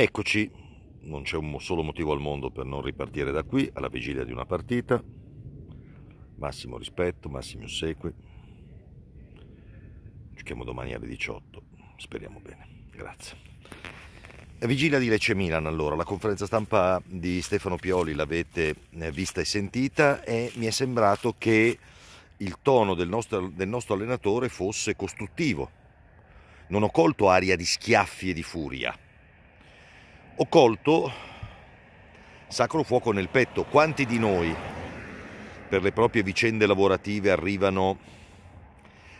Eccoci, non c'è un solo motivo al mondo per non ripartire da qui, alla vigilia di una partita. Massimo rispetto, massimi ossequi. Giochiamo domani alle 18, speriamo bene. Grazie. Eh, vigilia di Lecce Milan allora, la conferenza stampa di Stefano Pioli l'avete eh, vista e sentita e mi è sembrato che il tono del nostro, del nostro allenatore fosse costruttivo. Non ho colto aria di schiaffi e di furia ho colto sacro fuoco nel petto. Quanti di noi per le proprie vicende lavorative arrivano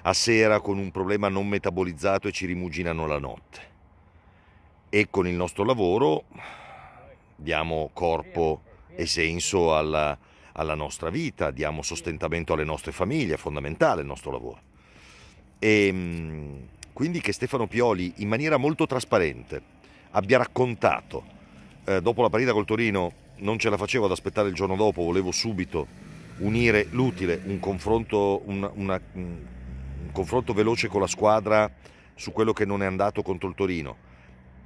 a sera con un problema non metabolizzato e ci rimuginano la notte? E con il nostro lavoro diamo corpo e senso alla, alla nostra vita, diamo sostentamento alle nostre famiglie, è fondamentale il nostro lavoro. E ehm, quindi che Stefano Pioli in maniera molto trasparente abbia raccontato, eh, dopo la partita col Torino non ce la facevo ad aspettare il giorno dopo, volevo subito unire l'utile, un confronto, un, una, un confronto veloce con la squadra su quello che non è andato contro il Torino,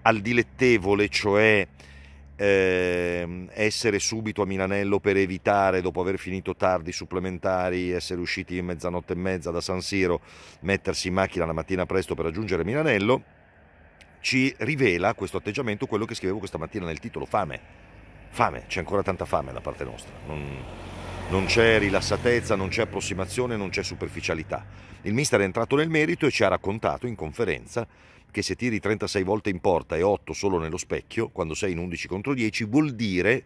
al dilettevole, cioè eh, essere subito a Milanello per evitare, dopo aver finito tardi i supplementari, essere usciti in mezzanotte e mezza da San Siro, mettersi in macchina la mattina presto per raggiungere Milanello ci rivela questo atteggiamento quello che scrivevo questa mattina nel titolo, fame. Fame, c'è ancora tanta fame da parte nostra. Non, non c'è rilassatezza, non c'è approssimazione, non c'è superficialità. Il mister è entrato nel merito e ci ha raccontato in conferenza che se tiri 36 volte in porta e 8 solo nello specchio, quando sei in 11 contro 10, vuol dire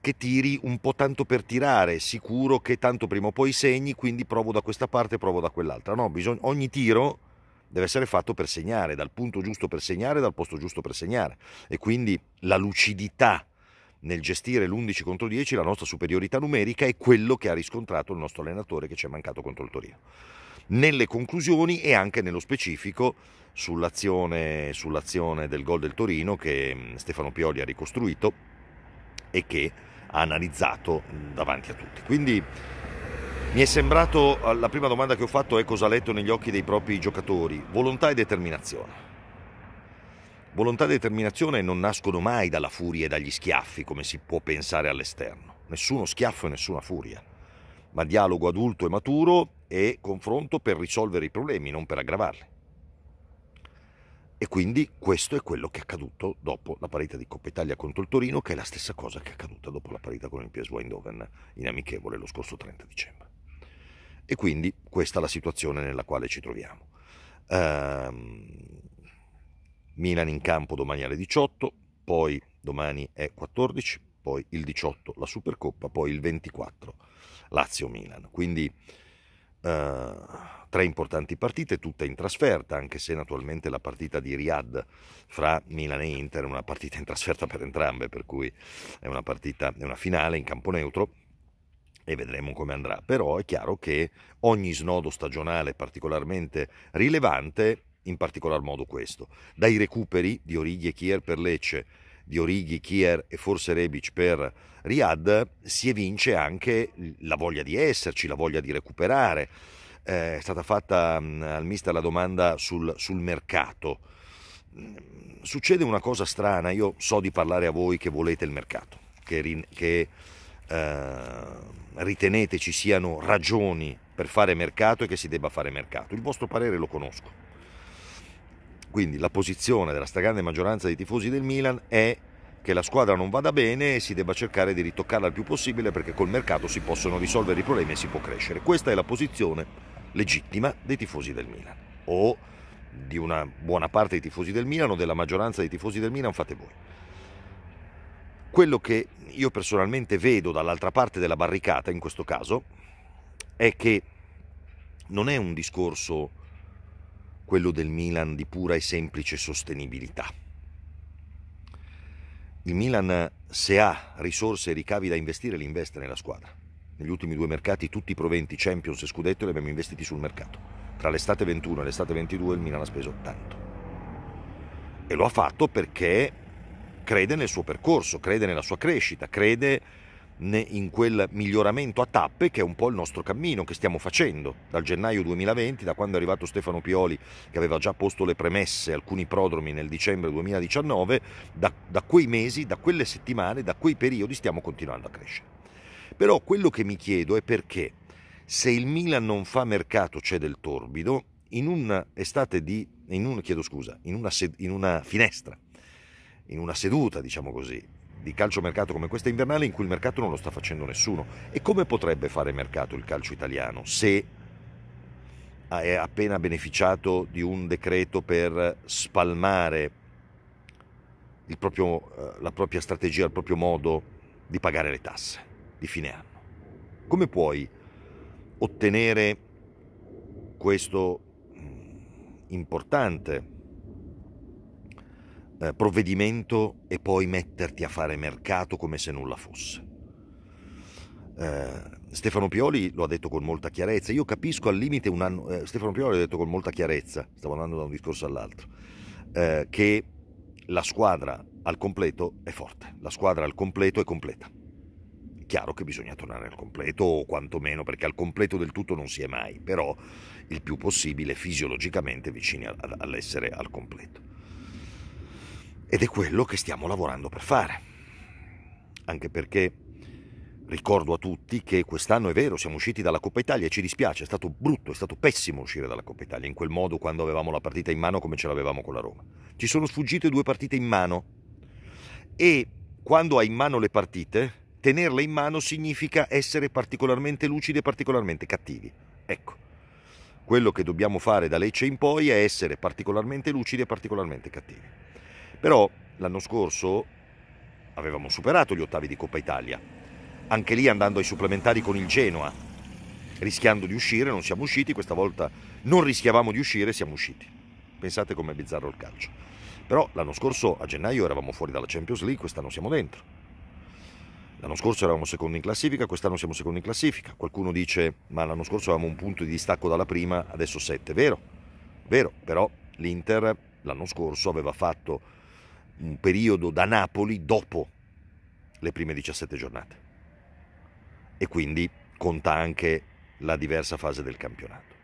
che tiri un po' tanto per tirare, sicuro che tanto prima o poi segni, quindi provo da questa parte, provo da quell'altra. No, bisogna, ogni tiro deve essere fatto per segnare, dal punto giusto per segnare, dal posto giusto per segnare. E quindi la lucidità nel gestire l'11 contro 10, la nostra superiorità numerica è quello che ha riscontrato il nostro allenatore che ci è mancato contro il Torino. Nelle conclusioni e anche nello specifico sull'azione, sull'azione del gol del Torino che mm, Stefano Pioli ha ricostruito e che ha analizzato mm, davanti a tutti. Quindi mi è sembrato, eh, la prima domanda che ho fatto è cosa ha letto negli occhi dei propri giocatori, volontà e determinazione. Volontà e determinazione non nascono mai dalla furia e dagli schiaffi, come si può pensare all'esterno. Nessuno schiaffo e nessuna furia, ma dialogo adulto e maturo e confronto per risolvere i problemi, non per aggravarli. E quindi questo è quello che è accaduto dopo la parità di Coppa Italia contro il Torino, che è la stessa cosa che è accaduta dopo la parità con il PSV Eindhoven in amichevole lo scorso 30 dicembre. E quindi questa è la situazione nella quale ci troviamo. Uh, Milan in campo domani alle 18, poi domani è 14, poi il 18 la Supercoppa, poi il 24 Lazio-Milan. Quindi uh, tre importanti partite, tutte in trasferta, anche se naturalmente la partita di Riyadh fra Milan e Inter è una partita in trasferta per entrambe, per cui è una partita, è una finale in campo neutro e vedremo come andrà. Però è chiaro che ogni snodo stagionale particolarmente rilevante, in particolar modo questo, dai recuperi di Orighi e Kier per Lecce, di Orighi, Kier e forse Rebic per Riyadh, si evince anche la voglia di esserci, la voglia di recuperare. Eh, è stata fatta mm, al mister la domanda sul, sul mercato. Mm, succede una cosa strana, io so di parlare a voi che volete il mercato, che, che eh, ritenete ci siano ragioni per fare mercato e che si debba fare mercato. Il vostro parere lo conosco. Quindi la posizione della stragrande maggioranza dei tifosi del Milan è che la squadra non vada bene e si debba cercare di ritoccarla il più possibile perché col mercato si possono risolvere i problemi e si può crescere. Questa è la posizione legittima dei tifosi del Milan o di una buona parte dei tifosi del Milan o della maggioranza dei tifosi del Milan fate voi. Quello che io personalmente vedo dall'altra parte della barricata, in questo caso, è che non è un discorso quello del Milan di pura e semplice sostenibilità. Il Milan, se ha risorse e ricavi da investire, li investe nella squadra. Negli ultimi due mercati tutti i proventi, Champions e Scudetto, li abbiamo investiti sul mercato. Tra l'estate 21 e l'estate 22 il Milan ha speso tanto. E lo ha fatto perché crede nel suo percorso, crede nella sua crescita, crede in quel miglioramento a tappe che è un po' il nostro cammino che stiamo facendo dal gennaio 2020, da quando è arrivato Stefano Pioli che aveva già posto le premesse, alcuni prodromi nel dicembre 2019, da, da quei mesi, da quelle settimane, da quei periodi stiamo continuando a crescere. Però quello che mi chiedo è perché se il Milan non fa mercato c'è del torbido, in un'estate di, in un, chiedo scusa, in una, in una finestra in una seduta, diciamo così, di calciomercato come questa invernale in cui il mercato non lo sta facendo nessuno. E come potrebbe fare mercato il calcio italiano se è appena beneficiato di un decreto per spalmare proprio, eh, la propria strategia, il proprio modo di pagare le tasse di fine anno? Come puoi ottenere questo mm, importante eh, provvedimento e poi metterti a fare mercato come se nulla fosse. Eh, Stefano Pioli lo ha detto con molta chiarezza, io capisco al limite un anno, eh, Stefano Pioli l'ha detto con molta chiarezza, stavo andando da un discorso all'altro, eh, che la squadra al completo è forte, la squadra al completo è completa. Chiaro che bisogna tornare al completo o quantomeno perché al completo del tutto non si è mai, però il più possibile fisiologicamente vicini all'essere al completo. Ed è quello che stiamo lavorando per fare. Anche perché ricordo a tutti che quest'anno è vero, siamo usciti dalla Coppa Italia e ci dispiace, è stato brutto, è stato pessimo uscire dalla Coppa Italia in quel modo quando avevamo la partita in mano come ce l'avevamo con la Roma. Ci sono sfuggite due partite in mano e quando hai in mano le partite, tenerle in mano significa essere particolarmente lucidi e particolarmente cattivi. Ecco, quello che dobbiamo fare da Lecce in poi è essere particolarmente lucidi e particolarmente cattivi. Però l'anno scorso avevamo superato gli ottavi di Coppa Italia, anche lì andando ai supplementari con il Genoa, rischiando di uscire, non siamo usciti, questa volta non rischiavamo di uscire, siamo usciti. Pensate com'è bizzarro il calcio. Però l'anno scorso a gennaio eravamo fuori dalla Champions League, quest'anno siamo dentro. L'anno scorso eravamo secondi in classifica, quest'anno siamo secondi in classifica. Qualcuno dice, ma l'anno scorso avevamo un punto di distacco dalla prima, adesso sette. Vero, vero, però l'Inter l'anno scorso aveva fatto un periodo da Napoli dopo le prime 17 giornate e quindi conta anche la diversa fase del campionato,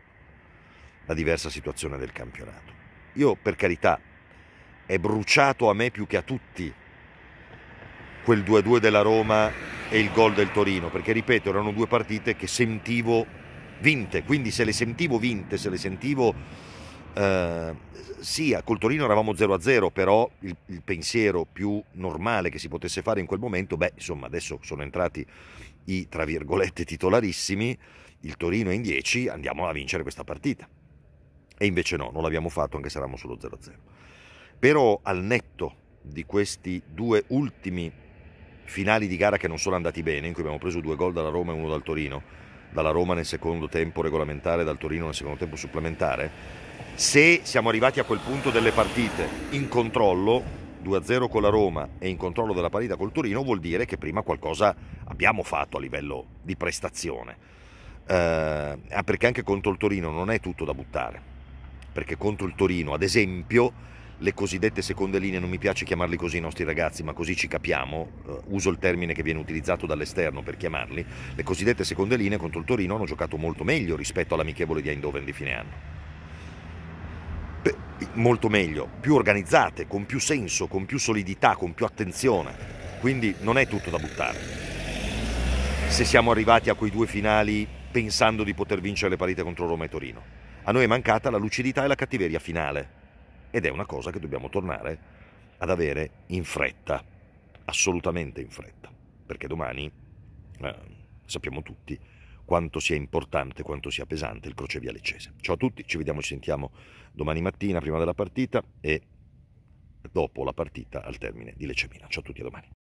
la diversa situazione del campionato. Io per carità è bruciato a me più che a tutti quel 2-2 della Roma e il gol del Torino, perché ripeto, erano due partite che sentivo vinte, quindi se le sentivo vinte, se le sentivo eh, sì, col Torino eravamo 0-0, però il, il, pensiero più normale che si potesse fare in quel momento, beh, insomma, adesso sono entrati i, tra virgolette, titolarissimi, il Torino è in 10, andiamo a vincere questa partita. E invece no, non l'abbiamo fatto, anche se eravamo solo 0-0. Però al netto di questi due ultimi finali di gara che non sono andati bene, in cui abbiamo preso due gol dalla Roma e uno dal Torino, dalla Roma nel secondo tempo regolamentare, dal Torino nel secondo tempo supplementare, se siamo arrivati a quel punto delle partite in controllo, 2-0 con la Roma e in controllo della partita col Torino, vuol dire che prima qualcosa abbiamo fatto a livello di prestazione. Eh, ah, perché anche contro il Torino non è tutto da buttare. Perché contro il Torino, ad esempio, le cosiddette seconde linee, non mi piace chiamarli così i nostri ragazzi, ma così ci capiamo, uh, uso il termine che viene utilizzato dall'esterno per chiamarli, le cosiddette seconde linee contro il Torino hanno giocato molto meglio rispetto all'amichevole di Eindhoven di fine anno molto meglio, più organizzate, con più senso, con più solidità, con più attenzione. Quindi non è tutto da buttare. Se siamo arrivati a quei due finali pensando di poter vincere le partite contro Roma e Torino, a noi è mancata la lucidità e la cattiveria finale. Ed è una cosa che dobbiamo tornare ad avere in fretta, assolutamente in fretta, perché domani, eh, sappiamo tutti, quanto sia importante, quanto sia pesante il crocevia leccese. Ciao a tutti, ci vediamo, ci sentiamo domani mattina prima della partita e dopo la partita al termine di Lecce Mina. Ciao a tutti a domani.